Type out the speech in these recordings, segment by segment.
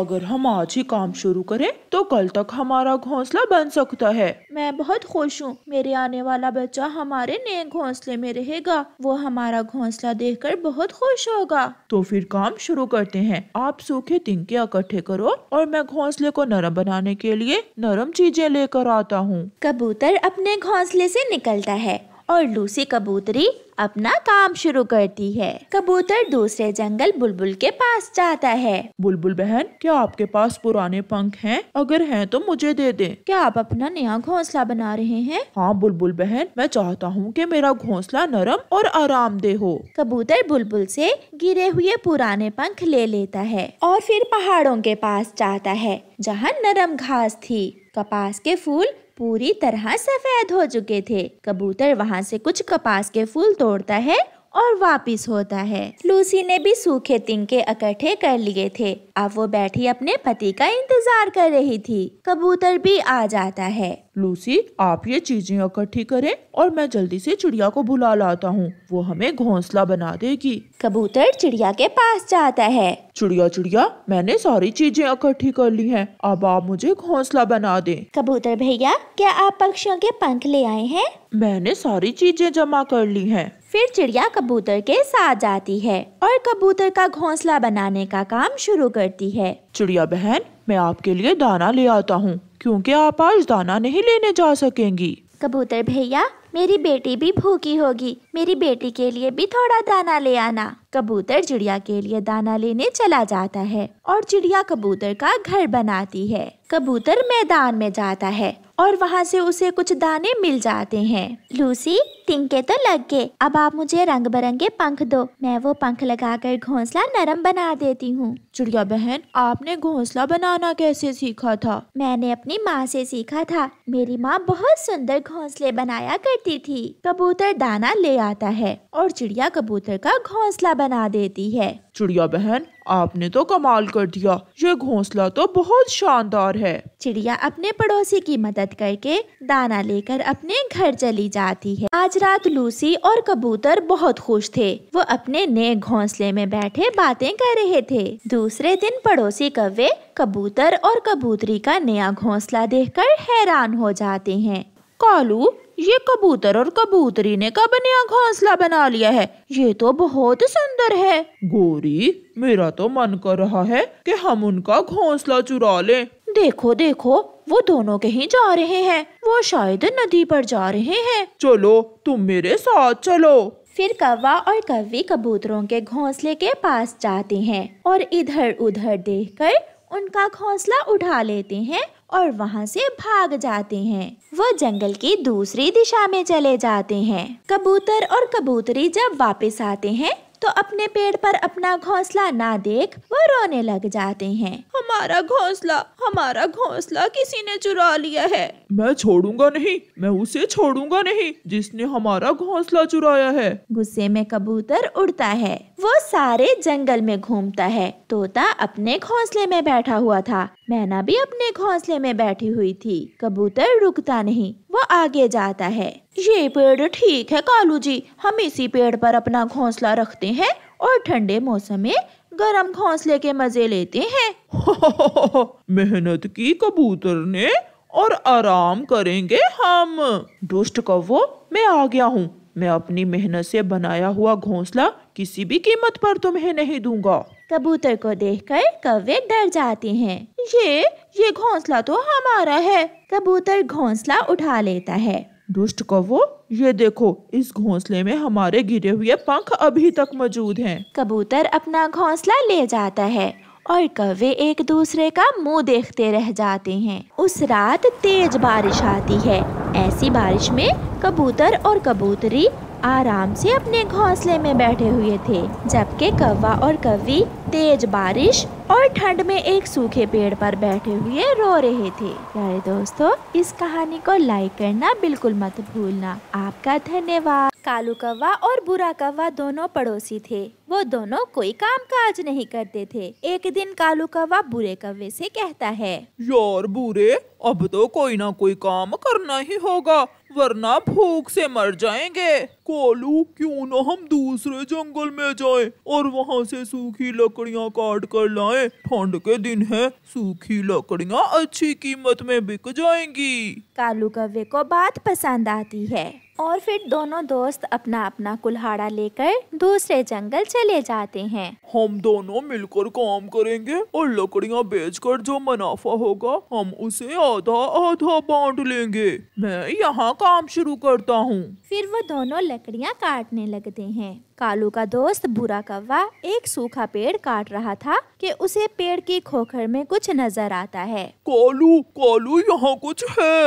अगर हम आज ही काम शुरू करें तो कल तक हमारा घोंसला बन सकता है मैं बहुत खुश हूँ मेरे आने वाला बच्चा हमारे नए घोंसले में रहेगा वो हमारा घोंसला देखकर बहुत खुश होगा तो फिर काम शुरू करते हैं आप सूखे तिनके इकट्ठे करो और मैं घोंसले को नरम बनाने के लिए नरम चीजें लेकर आता हूँ कबूतर अपने घोंसले से निकलता है और लूसी कबूतरी अपना काम शुरू करती है कबूतर दूसरे जंगल बुलबुल के पास जाता है बुलबुल बहन क्या आपके पास पुराने पंख हैं? अगर हैं तो मुझे दे दे क्या आप अपना नया घोंसला बना रहे हैं हाँ बुलबुल बहन मैं चाहता हूँ कि मेरा घोंसला नरम और आरामदेह हो कबूतर बुलबुल से गिरे हुए पुराने पंख ले लेता है और फिर पहाड़ों के पास जाता है जहाँ नरम घास थी कपास के फूल पूरी तरह सफ़ेद हो चुके थे कबूतर वहाँ से कुछ कपास के फूल तोड़ता है और वापस होता है लूसी ने भी सूखे तिनके इकट्ठे कर लिए थे अब वो बैठी अपने पति का इंतजार कर रही थी कबूतर भी आ जाता है लूसी आप ये चीजें इकट्ठी करें और मैं जल्दी से चिड़िया को बुला लाता हूँ वो हमें घोंसला बना देगी कबूतर चिड़िया के पास जाता है चिड़िया चिड़िया मैंने सारी चीजें इकट्ठी कर ली हैं अब आप मुझे घोंसला बना दे कबूतर भैया क्या आप पक्षियों के पंख ले आए हैं मैंने सारी चीजें जमा कर ली हैं फिर चिड़िया कबूतर के साथ जाती है और कबूतर का घोंसला बनाने का काम शुरू करती है चिड़िया बहन मैं आपके लिए दाना ले आता हूँ क्योंकि आप आज दाना नहीं लेने जा सकेंगी कबूतर भैया मेरी बेटी भी भूखी होगी मेरी बेटी के लिए भी थोड़ा दाना ले आना कबूतर चिड़िया के लिए दाना लेने चला जाता है और चिड़िया कबूतर का घर बनाती है कबूतर मैदान में जाता है और वहाँ से उसे कुछ दाने मिल जाते हैं लूसी तिनके तो लग गए अब आप मुझे रंग बिरंगे पंख दो मैं वो पंख लगाकर घोंसला नरम बना देती हूँ चिड़िया बहन आपने घोंसला बनाना कैसे सीखा था मैंने अपनी माँ से सीखा था मेरी माँ बहुत सुंदर घोंसले बनाया करती थी कबूतर दाना ले आता है और चिड़िया कबूतर का घोंसला बना देती है चिड़िया बहन आपने तो कमाल कर दिया ये घोंसला तो बहुत शानदार है चिड़िया अपने पड़ोसी की मदद करके दाना लेकर अपने घर चली जाती है आज रात लूसी और कबूतर बहुत खुश थे वो अपने नए घोंसले में बैठे बातें कर रहे थे दूसरे दिन पड़ोसी कव्वे कबूतर और कबूतरी का नया घोंसला देखकर हैरान हो जाते हैं कालू ये कबूतर और कबूतरी ने कब नया घोंसला बना लिया है ये तो बहुत सुंदर है गोरी मेरा तो मन कर रहा है कि हम उनका घोंसला चुरा लें देखो देखो वो दोनों कहीं जा रहे हैं वो शायद नदी पर जा रहे हैं चलो तुम मेरे साथ चलो फिर कौवा और कव्वी कबूतरों के घोंसले के पास जाते हैं और इधर उधर देखकर उनका घोंसला उठा लेते हैं और वहाँ से भाग जाते हैं वो जंगल की दूसरी दिशा में चले जाते हैं कबूतर और कबूतरी जब वापस आते हैं तो अपने पेड़ पर अपना घोंसला ना देख वो रोने लग जाते हैं हमारा घोंसला हमारा घोंसला किसी ने चुरा लिया है मैं छोड़ूंगा नहीं मैं उसे छोड़ूंगा नहीं जिसने हमारा घोंसला चुराया है गुस्से में कबूतर उड़ता है वो सारे जंगल में घूमता है तोता अपने घोंसले में बैठा हुआ था मैना भी अपने घोंसले में बैठी हुई थी कबूतर रुकता नहीं वो आगे जाता है ये पेड़ ठीक है कालू जी हम इसी पेड़ पर अपना घोंसला रखते हैं और ठंडे मौसम में गरम घोंसले के मजे लेते हैं मेहनत की कबूतर ने और आराम करेंगे हम दुष्ट कव्वो मैं आ गया हूँ मैं अपनी मेहनत से बनाया हुआ घोंसला किसी भी कीमत पर तुम्हें नहीं दूंगा कबूतर को देखकर कव्वे डर जाते हैं ये ये घोंसला तो हमारा है कबूतर घोंसला उठा लेता है दुष्ट कौवो ये देखो इस घोंसले में हमारे गिरे हुए पंख अभी तक मौजूद हैं। कबूतर अपना घोंसला ले जाता है और कौवे एक दूसरे का मुंह देखते रह जाते हैं उस रात तेज बारिश आती है ऐसी बारिश में कबूतर और कबूतरी आराम से अपने घोंसले में बैठे हुए थे जबकि कौवा और कवि तेज बारिश और ठंड में एक सूखे पेड़ पर बैठे हुए रो रहे थे प्यारे दोस्तों इस कहानी को लाइक करना बिल्कुल मत भूलना आपका धन्यवाद कालू कौवा और बुरा कौवा दोनों पड़ोसी थे वो दोनों कोई काम काज नहीं करते थे एक दिन कालू कौवा बुरे कौवे से कहता है यार बुरे अब तो कोई ना कोई काम करना ही होगा वरना भूख से मर जाएंगे कोलू क्यों ना हम दूसरे जंगल में जाएं और वहाँ से सूखी लकड़ियाँ काट कर लाएं ठंड के दिन है सूखी लकड़ियाँ अच्छी कीमत में बिक जाएंगी कालू कव्वे को बात पसंद आती है और फिर दोनों दोस्त अपना अपना कुल्हाड़ा लेकर दूसरे जंगल चले जाते हैं हम दोनों मिलकर काम करेंगे और लकड़ियाँ बेच कर जो मुनाफा होगा हम उसे आधा आधा बांट लेंगे मैं यहाँ काम शुरू करता हूँ फिर वो दोनों लकड़ियाँ काटने लगते हैं कालू का दोस्त बुरा कौवा एक सूखा पेड़ काट रहा था कि उसे पेड़ की खोखर में कुछ नजर आता है कालू कालू यहाँ कुछ है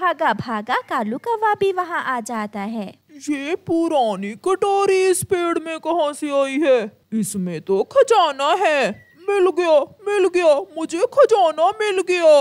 भागा भागा कालू कौवा भी वहाँ आ जाता है ये पुरानी कटोरी इस पेड़ में कहाँ से आई है इसमें तो खजाना है मिल गया मिल गया मुझे खजाना मिल गया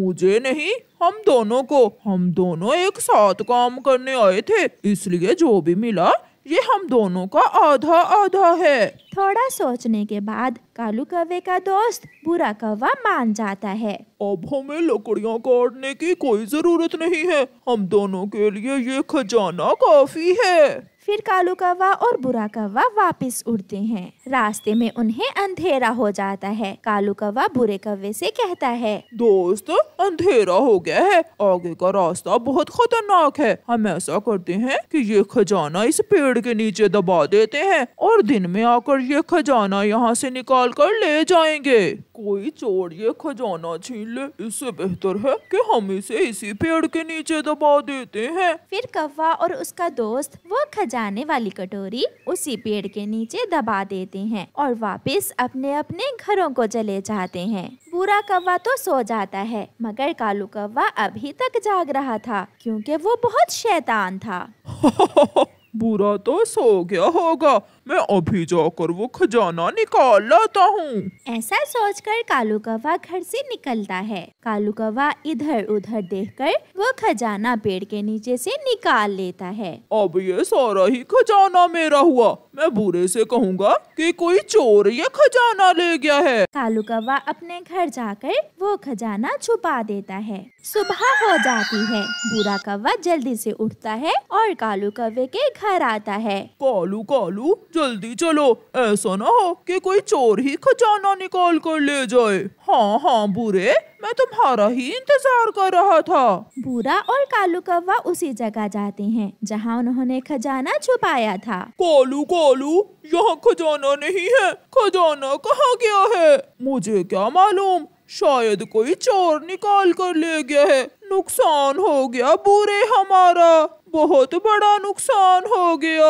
मुझे नहीं हम दोनों को हम दोनों एक साथ काम करने आए थे इसलिए जो भी मिला ये हम दोनों का आधा आधा है थोड़ा सोचने के बाद कालू कवे का दोस्त बुरा कवा मान जाता है अब हमें लकड़ियाँ काटने की कोई जरूरत नहीं है हम दोनों के लिए ये खजाना काफी है फिर कालू कौवा और बुरा कौवा वापस उड़ते हैं रास्ते में उन्हें अंधेरा हो जाता है कालू कौवा बुरे कौवे से कहता है दोस्त अंधेरा हो गया है आगे का रास्ता बहुत खतरनाक है हम ऐसा करते हैं कि ये खजाना इस पेड़ के नीचे दबा देते हैं और दिन में आकर ये खजाना यहाँ से निकाल कर ले जाएंगे कोई चोर ये खजाना छीन ले इससे बेहतर है कि हम इसे इसी पेड़ के नीचे दबा देते हैं फिर कौवा और उसका दोस्त वो खजाने वाली कटोरी उसी पेड़ के नीचे दबा देते हैं और वापस अपने अपने घरों को चले जाते हैं बुरा कौवा तो सो जाता है मगर कालू कौवा अभी तक जाग रहा था क्योंकि वो बहुत शैतान था बुरा तो सो गया होगा मैं अभी जाकर वो खजाना निकाल लाता हूँ ऐसा सोचकर कालू कवा घर से निकलता है कालू कवा इधर उधर देखकर वो खजाना पेड़ के नीचे से निकाल लेता है अब ये सारा ही खजाना मेरा हुआ मैं बुरे से कहूँगा कि कोई चोर ये खजाना ले गया है कालू कवा अपने घर जाकर वो खजाना छुपा देता है सुबह हो जाती है बुरा कवा जल्दी से उठता है और कालू कवे के घर आता है कालू कालू जल्दी चलो ऐसा ना हो कि कोई चोर ही खजाना निकाल कर ले जाए हाँ हाँ बुरे मैं तुम्हारा ही इंतजार कर रहा था बुरा और कालू कौवा उसी जगह जाते हैं जहाँ उन्होंने खजाना छुपाया था कालू कालू यहाँ खजाना नहीं है खजाना कहाँ गया है मुझे क्या मालूम शायद कोई चोर निकाल कर ले गया है नुकसान हो गया बुरे हमारा बहुत बड़ा नुकसान हो गया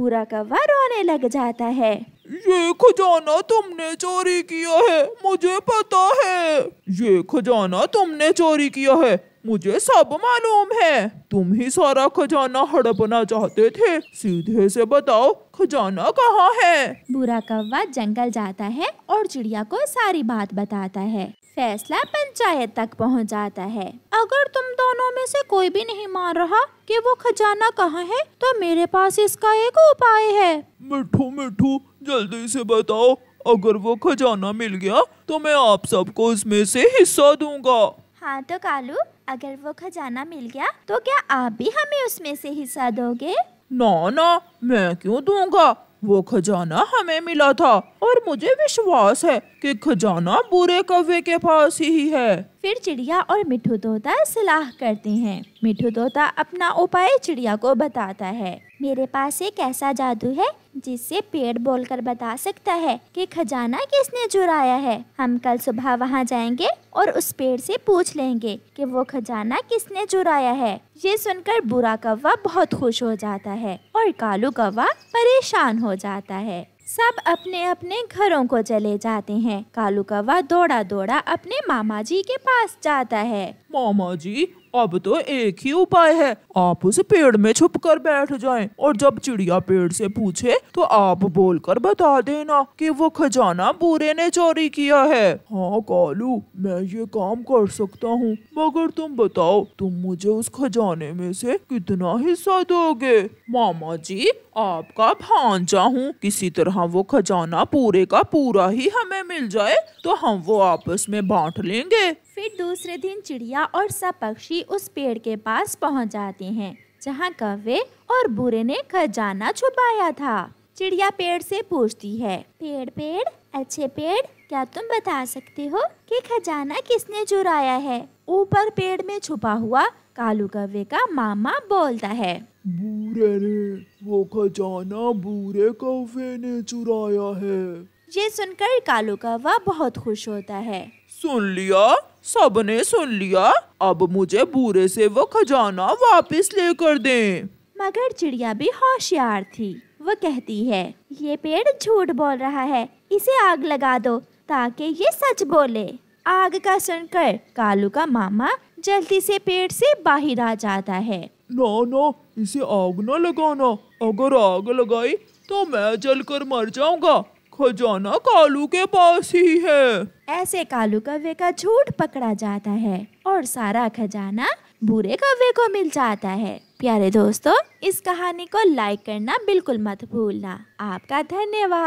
बुरा कव्वा रोने लग जाता है ये खजाना तुमने चोरी किया है मुझे पता है ये खजाना तुमने चोरी किया है मुझे सब मालूम है तुम ही सारा खजाना हड़पना चाहते थे सीधे से बताओ खजाना कहाँ है बुरा कौवा जंगल जाता है और चिड़िया को सारी बात बताता है फैसला पंचायत तक पहुंच जाता है अगर तुम दोनों में से कोई भी नहीं मान रहा कि वो खजाना कहाँ है तो मेरे पास इसका एक उपाय है मिठू मिठू जल्दी से बताओ अगर वो खजाना मिल गया तो मैं आप सबको उसमें से हिस्सा दूंगा हाँ तो कालू अगर वो खजाना मिल गया तो क्या आप भी हमें उसमें से हिस्सा दोगे ना ना मैं क्यों दूंगा वो खजाना हमें मिला था और मुझे विश्वास है कि खजाना बुरे कव्वे के पास ही है फिर चिड़िया और मिठू तोता सलाह करते हैं मिठू तोता अपना उपाय चिड़िया को बताता है मेरे पास एक ऐसा जादू है जिससे पेड़ बोलकर बता सकता है कि खजाना किसने चुराया है हम कल सुबह वहाँ जाएंगे और उस पेड़ से पूछ लेंगे कि वो खजाना किसने चुराया है ये सुनकर बुरा कौवा बहुत खुश हो जाता है और कालू कौवा परेशान हो जाता है सब अपने अपने घरों को चले जाते हैं कालू कौवा दौड़ा दौड़ा अपने मामा जी के पास जाता है मामा जी अब तो एक ही उपाय है आप उस पेड़ में छुप कर बैठ जाए और जब चिड़िया पेड़ से पूछे तो आप बोल कर बता देना कि वो खजाना बूरे ने चोरी किया है हाँ कालू मैं ये काम कर सकता हूँ मगर तुम बताओ तुम मुझे उस खजाने में से कितना हिस्सा दोगे मामा जी आपका भांजा हूँ किसी तरह वो खजाना पूरे का पूरा ही हमें मिल जाए तो हम वो आपस में बांट लेंगे फिर दूसरे दिन चिड़िया और सब पक्षी उस पेड़ के पास पहुंच जाते हैं जहां कौवे और बुरे ने खजाना छुपाया था चिड़िया पेड़ से पूछती है पेड़ पेड़ अच्छे पेड़ क्या तुम बता सकते हो कि खजाना किसने चुराया है ऊपर पेड़ में छुपा हुआ कालू कव्वे का मामा बोलता है बूढ़े ने वो खजाना बुरे कौवे ने चुराया है ये सुनकर कालू कौवा बहुत खुश होता है सुन लिया सबने सुन लिया अब मुझे बुरे से वो खजाना वापस लेकर दे मगर चिड़िया भी होशियार थी वो कहती है ये पेड़ झूठ बोल रहा है इसे आग लगा दो ताकि ये सच बोले आग का सुनकर कालू का मामा जल्दी से पेड़ से बाहर आ जाता है नो नो इसे आग न लगाना अगर आग लगाई तो मैं जलकर मर जाऊंगा खजाना कालू के पास ही है ऐसे कालू कव्वे का झूठ पकड़ा जाता है और सारा खजाना बुरे कव्वे को मिल जाता है प्यारे दोस्तों इस कहानी को लाइक करना बिल्कुल मत भूलना आपका धन्यवाद